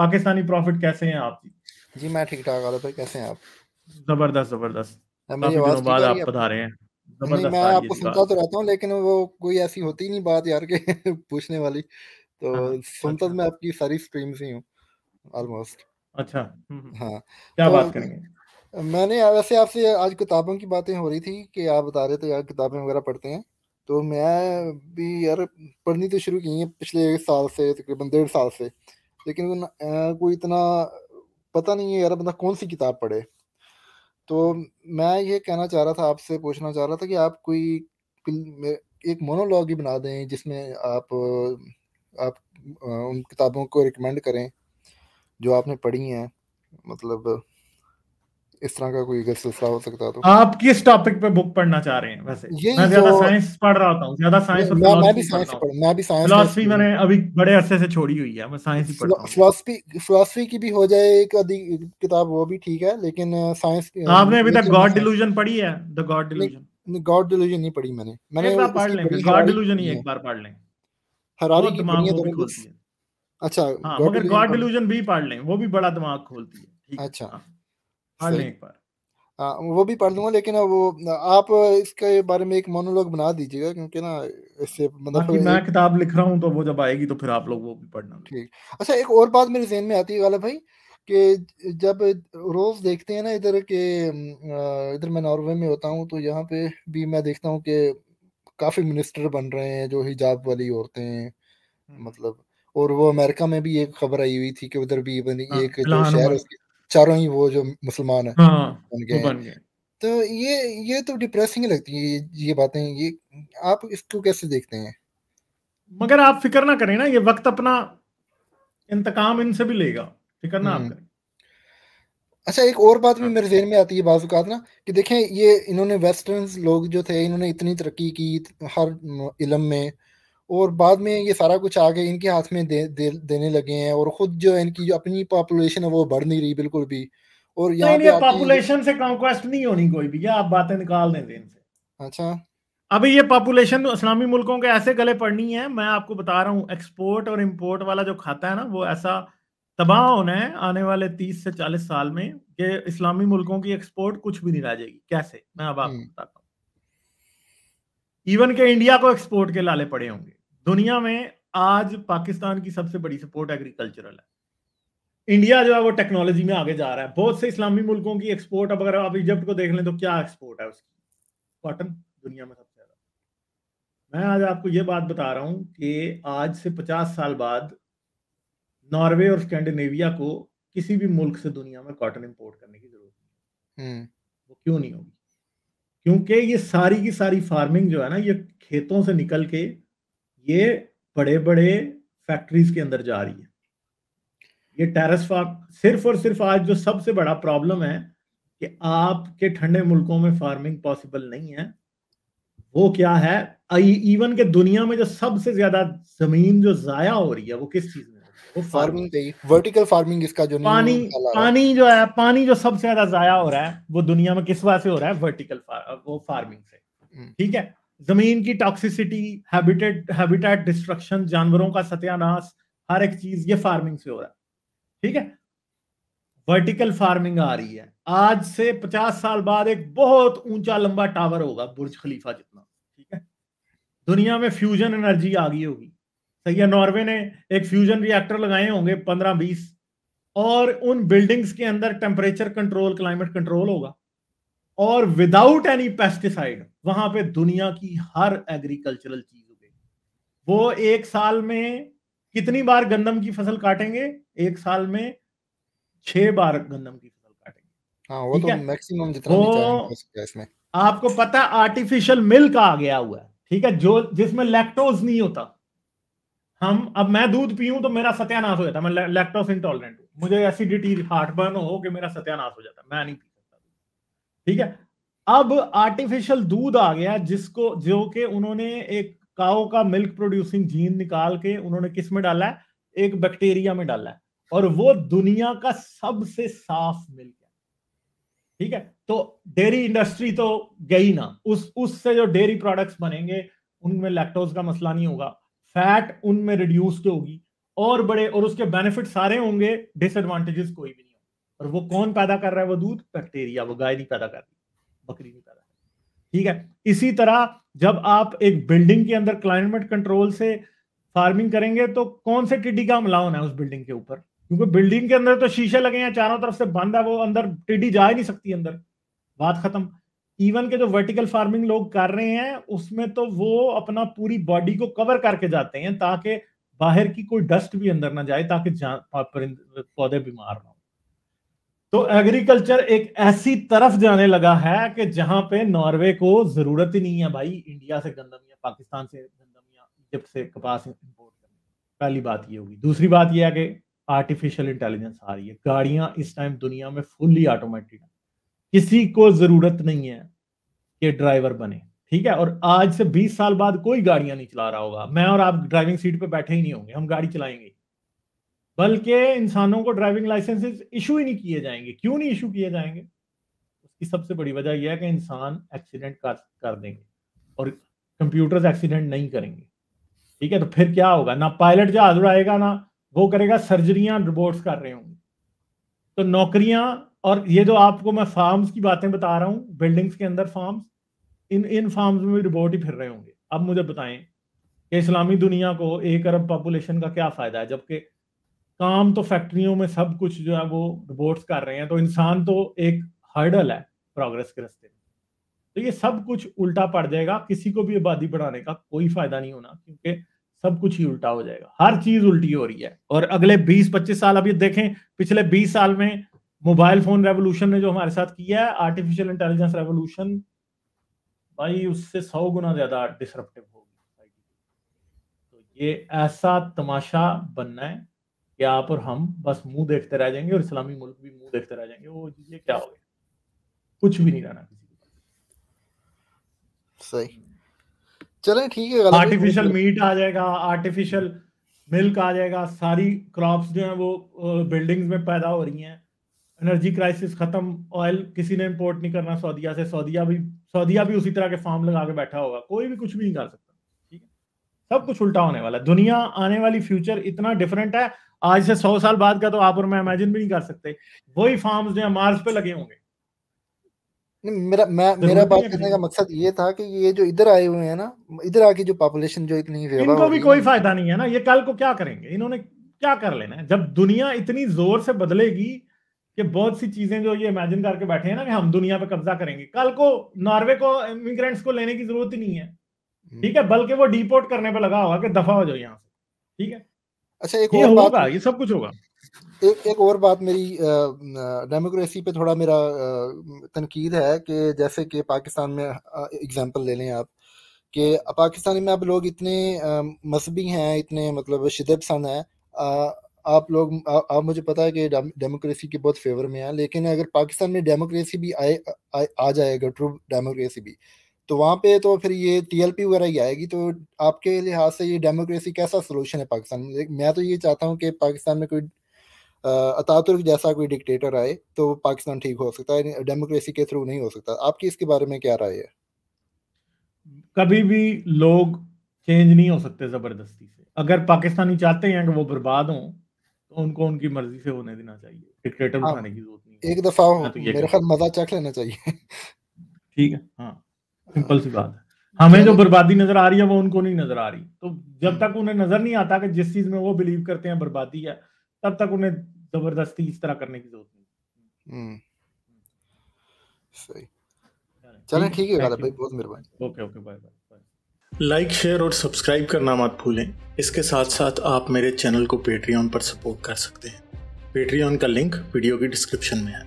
Pakistani profit कैसे हैं आप जी जी मैं ठीक ठाक आलो भाई कैसे हैं आप जबरदस्त जबरदस्त हाँ, काफी दिनों बाद आप पधारे हैं मैं आपको सुनता तो रहता लेकिन वो कोई ऐसी होती नहीं बात यार के पूछने वाली तो हाँ, सुनता तो अच्छा, मैं आपकी सारी स्ट्रीम्स ही ऑलमोस्ट अच्छा हम्म, हम्म। हाँ, क्या तो बात करेंगे मैंने वैसे आपसे आज किताबों की बातें हो रही थी कि आप बता रहे थे यार किताबें वगैरह पढ़ते हैं तो मैं भी यार पढ़नी तो शुरू की है पिछले साल से तकरीबन डेढ़ साल से लेकिन कोई इतना पता नहीं है यार बंदा कौन सी किताब पढ़े तो मैं ये कहना चाह रहा था आपसे पूछना चाह रहा था कि आप कोई एक मोनोलॉग ही बना दें जिसमें आप आप उन किताबों को रिकमेंड करें जो आपने पढ़ी हैं मतलब इस तरह का कोई अगर सिलसिला हो सकता तो आप किस टॉपिक पे बुक पढ़ना चाह रहे हैं वैसे ये मैं ज्यादा साइंस तो- पढ़ रहा होता हूँ ज्यादा साइंस मैं, मैं भी साइंस पढ़ मैं भी साइंस फिलॉसफी मैंने अभी बड़े अरसे से छोड़ी हुई है मैं साइंस ही पढ़ता हूँ फिलॉसफी फिलॉसफी की भी हो जाए एक किताब वो भी ठीक है लेकिन साइंस आपने अभी तक गॉड डिल्यूजन पढ़ी है the God Delusion God Delusion नहीं पढ़ी मैंने मैंने एक बार पढ़ लें गॉड डिल्यूजन ही एक बार पढ़ लें हरारी की दुनिया अच्छा हाँ, मगर गॉड डिल्यूजन भी पढ़ लें वो भी बड़ा दिमाग खोलती है अच्छा हाँ। पढ़ लें एक बार आ, वो भी पढ़ लूंगा लेकिन वो आप इसके बारे में एक मोनोलॉग बना दीजिएगा क्योंकि ना इससे मतलब मैं किताब लिख रहा हूँ तो वो जब आएगी तो फिर आप लोग वो भी पढ़ना ठीक अच्छा एक और बात मेरे जहन में आती है गाला भाई कि जब रोज देखते हैं ना इधर के इधर मैं नॉर्वे में होता हूँ तो यहाँ पे भी मैं देखता हूँ कि काफी मिनिस्टर बन रहे हैं जो हिजाब वाली औरतें हैं मतलब और वो अमेरिका में भी एक खबर आई हुई थी कि उधर भी हाँ, एक जो शहर उसकी चारों ही वो जो मुसलमान है हाँ, बन गए, तो ये ये तो डिप्रेसिंग लगती है ये, बातें ये आप इसको कैसे देखते हैं मगर आप फिक्र ना करें ना ये वक्त अपना इंतकाम इनसे भी लेगा फिक्र ना आप हम्म। अच्छा एक और बात भी हाँ। मेरे जहन में आती है बाज़ात ना कि देखें ये इन्होंने वेस्टर्न लोग जो थे इन्होंने इतनी तरक्की की हर इलम में और बाद में ये सारा कुछ आगे इनके हाथ में दे, दे, देने लगे हैं और खुद जो इनकी जो अपनी पॉपुलेशन है वो बढ़ नहीं रही बिल्कुल भी और यहाँ पॉपुलेशन से कॉन्क्वेस्ट नहीं होनी कोई भी आप बातें निकाल दें इनसे अच्छा अभी ये पॉपुलेशन इस्लामी मुल्कों के ऐसे गले पड़नी है मैं आपको बता रहा हूँ एक्सपोर्ट और इम्पोर्ट वाला जो खाता है ना वो ऐसा तबाह होना है आने वाले तीस से चालीस साल में कि इस्लामी मुल्कों की एक्सपोर्ट कुछ भी नहीं रह जाएगी कैसे मैं अब आपको हम्म। बताता हूँ इवन के इंडिया को एक्सपोर्ट के लाले पड़े होंगे दुनिया में आज पाकिस्तान की सबसे बड़ी सपोर्ट एग्रीकल्चरल है इंडिया जो है वो टेक्नोलॉजी में आगे जा रहा है बहुत से इस्लामी मुल्कों की एक्सपोर्ट अब अगर आप इजिप्ट को देख लें तो क्या एक्सपोर्ट है उसकी कॉटन दुनिया में सबसे ज्यादा मैं आज आपको ये बात बता रहा हूं कि आज से पचास साल बाद नॉर्वे और स्कैंडिनेविया को किसी भी मुल्क से दुनिया में कॉटन इम्पोर्ट करने की जरूरत नहीं है हम्म। वो क्यों नहीं होगी क्योंकि ये सारी की सारी फार्मिंग जो है ना ये खेतों से निकल के ये बड़े बड़े फैक्ट्रीज के अंदर जा रही है ये टेरस फार्म सिर्फ और सिर्फ आज जो सबसे बड़ा प्रॉब्लम है कि आपके ठंडे मुल्कों में फार्मिंग पॉसिबल नहीं है वो क्या है इवन के दुनिया में जो सबसे ज्यादा जमीन जो जाया हो रही है वो किस चीज में वो फार्मिंग वर्टिकल फार्मिंग इसका जो पानी पानी जो है पानी जो सबसे ज्यादा जाया हो रहा है वो दुनिया में किस वजह से हो रहा है वर्टिकल फार, वो फार्मिंग से हम्म। ठीक है जमीन की टॉक्सिसिटी हैबिटेट हैबिटेट डिस्ट्रक्शन जानवरों का सत्यानाश हर एक चीज ये फार्मिंग से हो रहा है ठीक है वर्टिकल फार्मिंग आ रही है आज से पचास साल बाद एक बहुत ऊंचा लंबा टावर होगा बुर्ज खलीफा जितना ठीक है दुनिया में फ्यूजन एनर्जी आ गई होगी सही है नॉर्वे ने एक फ्यूजन रिएक्टर लगाए होंगे पंद्रह बीस और उन बिल्डिंग्स के अंदर टेम्परेचर कंट्रोल क्लाइमेट कंट्रोल होगा और विदाउट एनी पेस्टिसाइड वहां पे दुनिया की हर एग्रीकल्चरल चीज उगेगी वो एक साल में कितनी बार गंदम की फसल काटेंगे एक साल में छह बार गंदम की फसल काटेंगे हाँ, वो तो मैक्सिमम जितना वो इसमें आपको पता है आर्टिफिशियल मिल्क आ गया हुआ है ठीक है जो जिसमें लैक्टोज नहीं होता हम अब मैं दूध पीऊं तो मेरा सत्यानाश हो जाता मैं लैक्टोज इंटॉलरेंट हूं मुझे एसिडिटी हार्ट बर्न हो कि मेरा सत्यानाश हो जाता मैं नहीं पी सकता ठीक है अब आर्टिफिशियल दूध आ गया जिसको जो कि उन्होंने एक काओ का मिल्क प्रोड्यूसिंग जीन निकाल के उन्होंने किस में डाला है एक बैक्टीरिया में डाला है और वो दुनिया का सबसे साफ मिल्क है ठीक है तो डेयरी इंडस्ट्री तो गई ना उस उससे जो डेयरी प्रोडक्ट्स बनेंगे उनमें लैक्टोज का मसला नहीं होगा फैट उनमें रिड्यूस्ड होगी और बड़े और उसके बेनिफिट सारे होंगे डिसएडवांटेजेस कोई भी नहीं होगा और वो कौन पैदा कर रहा है वो दूध बैक्टीरिया वो गाय नहीं पैदा कर रही बकरी नहीं पैदा ठीक है इसी तरह जब आप एक बिल्डिंग के अंदर क्लाइमेट कंट्रोल से फार्मिंग करेंगे तो कौन से टिड्डी का हमला होना है उस बिल्डिंग के ऊपर क्योंकि बिल्डिंग के अंदर तो शीशे लगे हैं चारों तरफ से बंद है वो अंदर टिड्डी जा ही नहीं सकती अंदर बात खत्म इवन के जो वर्टिकल फार्मिंग लोग कर रहे हैं उसमें तो वो अपना पूरी बॉडी को कवर करके जाते हैं ताकि बाहर की कोई डस्ट भी अंदर ना जाए ताकि पौधे बीमार ना हो तो एग्रीकल्चर एक ऐसी तरफ जाने लगा है कि जहां पे नॉर्वे को जरूरत ही नहीं है भाई इंडिया से गंदम या पाकिस्तान से गंदम या इजिप्ट से कपास इंपोर्ट करने पहली बात ये होगी दूसरी बात यह है कि आर्टिफिशियल इंटेलिजेंस आ रही है गाड़ियां इस टाइम दुनिया में फुल्ली ऑटोमेटेड है किसी को जरूरत नहीं है कि ड्राइवर बने ठीक है और आज से 20 साल बाद कोई गाड़ियां नहीं चला रहा होगा मैं और आप ड्राइविंग सीट पर बैठे ही नहीं होंगे हम गाड़ी चलाएंगे बल्कि इंसानों को ड्राइविंग लाइसेंसेस इशू ही नहीं किए जाएंगे क्यों नहीं इशू किए जाएंगे उसकी सबसे बड़ी वजह यह है कि इंसान एक्सीडेंट कर कर देंगे और कंप्यूटर्स एक्सीडेंट नहीं करेंगे ठीक है तो फिर क्या होगा ना पायलट जहाज उड़ाएगा ना वो करेगा सर्जरियां रिबोर्ट्स कर रहे होंगे तो नौकरियां और ये जो आपको मैं फार्म्स की बातें बता रहा हूँ बिल्डिंग्स के अंदर फार्म्स इन इन फार्म्स में रिबोट ही फिर रहे होंगे अब मुझे बताएं कि इस्लामी दुनिया को एक अरब पॉपुलेशन का क्या फ़ायदा है जबकि काम तो फैक्ट्रियों में सब कुछ जो है वो रोबोट्स कर रहे हैं तो इंसान तो एक हर्डल है प्रोग्रेस के रस्ते में तो ये सब कुछ उल्टा पड़ जाएगा किसी को भी आबादी बढ़ाने का कोई फायदा नहीं होना क्योंकि सब कुछ ही उल्टा हो जाएगा हर चीज उल्टी हो रही है और अगले 20-25 साल अभी देखें पिछले 20 साल में मोबाइल फोन रेवोल्यूशन ने जो हमारे साथ किया है आर्टिफिशियल इंटेलिजेंस रेवोल्यूशन भाई उससे सौ गुना ज्यादा डिसरप्टिव होगी तो ये ऐसा तमाशा बनना है कि आप और हम बस मुंह देखते रह जाएंगे और इस्लामी मुल्क भी मुंह देखते रह जाएंगे वो ये क्या हो गया कुछ भी नहीं रहना किसी के सही चले ठीक है आर्टिफिशियल मीट आ जाएगा आर्टिफिशियल मिल्क आ जाएगा सारी क्रॉप्स जो है वो बिल्डिंग्स में पैदा हो रही हैं एनर्जी क्राइसिस खत्म ऑयल किसी ने इंपोर्ट नहीं करना सऊदीया से सऊदीया भी सऊदीया भी उसी तरह के फार्म लगा के बैठा होगा कोई भी कुछ भी नहीं कर सकता ठीक है सब कुछ उल्टा होने वाला है दुनिया आने वाली फ्यूचर इतना डिफरेंट है आज से सौ साल बाद का तो आप और मैं इमेजिन भी नहीं कर सकते वही फार्म जो मार्स पे लगे होंगे मेरा मैं मेरा बात करने का मकसद ये था कि ये जो इधर आए हुए हैं ना इधर आके जो पॉपुलेशन जो इतनी इनको भी कोई फायदा नहीं है ना ये कल को क्या करेंगे इन्होंने क्या कर लेना है जब दुनिया इतनी जोर से बदलेगी कि बहुत सी चीजें जो ये इमेजिन करके बैठे हैं ना कि हम दुनिया पे कब्जा करेंगे कल को नॉर्वे को इमिग्रेंट्स को लेने की जरूरत ही नहीं है ठीक है हम्म। बल्कि वो डिपोर्ट करने पर लगा होगा कि दफा हो जाओ यहाँ से ठीक है अच्छा एक और बात, ये सब कुछ होगा एक एक और बात मेरी डेमोक्रेसी पे थोड़ा मेरा तनकीद है कि जैसे कि पाकिस्तान में एग्जांपल ले लें आप कि पाकिस्तान में अब लोग इतने मजहबी हैं इतने मतलब शिदत पसंद हैं आप लोग आप मुझे पता है कि डेमोक्रेसी के बहुत फेवर में हैं लेकिन अगर पाकिस्तान में डेमोक्रेसी भी आए आ, आ जाएगा ट्रू डेमोक्रेसी भी तो वहाँ पे तो फिर ये टीएलपी वगैरह ही आएगी तो आपके लिहाज से ये डेमोक्रेसी कैसा सोल्यूशन है पाकिस्तान में मैं तो ये चाहता हूँ कि पाकिस्तान में कोई अतातुर्क जैसा कोई डिक्टेटर आए तो पाकिस्तान ठीक हो सकता है डेमोक्रेसी के थ्रू नहीं हो सकता आपकी इसके बारे में क्या राय है कभी भी लोग चेंज नहीं हो सकते ज़बरदस्ती से अगर पाकिस्तानी चाहते हैं कि वो बर्बाद हों तो उनको उनकी मर्जी से होने देना चाहिए डिक्टेटर बनाने हाँ, की जरूरत नहीं एक दफा हो तो मेरे ख्याल मजा चख लेना चाहिए ठीक है हाँ सिंपल सी हाँ। बात है हमें जो बर्बादी नजर आ रही है वो उनको नहीं नजर आ रही तो जब तक उन्हें नजर नहीं आता कि जिस चीज में वो बिलीव करते हैं बर्बादी है तब तक उन्हें जबरदस्ती इस तरह करने की जरूरत नहीं हम्म। चलें ठीक है भाई बहुत मेहरबानी okay okay bye bye like share और सब्सक्राइब करना मत भूलें इसके साथ साथ आप मेरे चैनल को पेट्रियन पर सपोर्ट कर सकते हैं पेट्रियन का लिंक वीडियो की डिस्क्रिप्शन में है